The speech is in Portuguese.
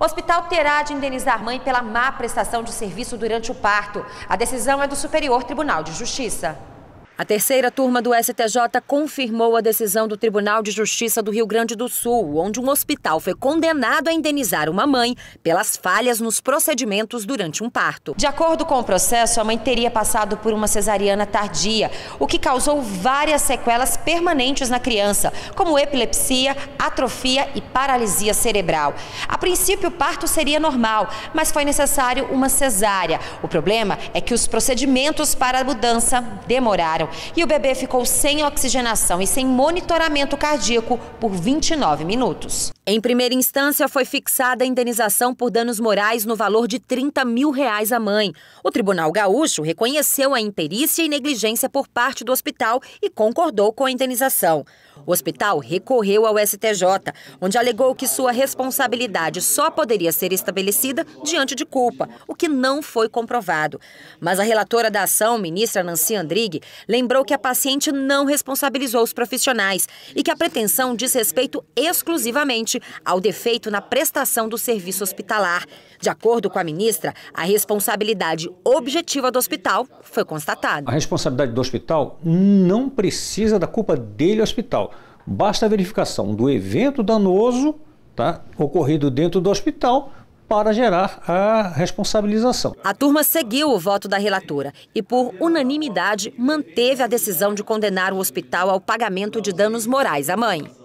O hospital terá de indenizar mãe pela má prestação de serviço durante o parto. A decisão é do Superior Tribunal de Justiça. A terceira turma do STJ confirmou a decisão do Tribunal de Justiça do Rio Grande do Sul, onde um hospital foi condenado a indenizar uma mãe pelas falhas nos procedimentos durante um parto. De acordo com o processo, a mãe teria passado por uma cesariana tardia, o que causou várias sequelas permanentes na criança, como epilepsia, atrofia e paralisia cerebral. A princípio, o parto seria normal, mas foi necessário uma cesárea. O problema é que os procedimentos para a mudança demoraram e o bebê ficou sem oxigenação e sem monitoramento cardíaco por 29 minutos. Em primeira instância, foi fixada a indenização por danos morais no valor de 30 mil reais à mãe. O Tribunal Gaúcho reconheceu a imperícia e negligência por parte do hospital e concordou com a indenização. O hospital recorreu ao STJ, onde alegou que sua responsabilidade só poderia ser estabelecida diante de culpa, o que não foi comprovado. Mas a relatora da ação, ministra Nancy Andrighi, lembrou que a paciente não responsabilizou os profissionais e que a pretensão diz respeito exclusivamente ao defeito na prestação do serviço hospitalar. De acordo com a ministra, a responsabilidade objetiva do hospital foi constatada. A responsabilidade do hospital não precisa da culpa dele, hospital. Basta a verificação do evento danoso tá, ocorrido dentro do hospital para gerar a responsabilização. A turma seguiu o voto da relatora e, por unanimidade, manteve a decisão de condenar o hospital ao pagamento de danos morais à mãe.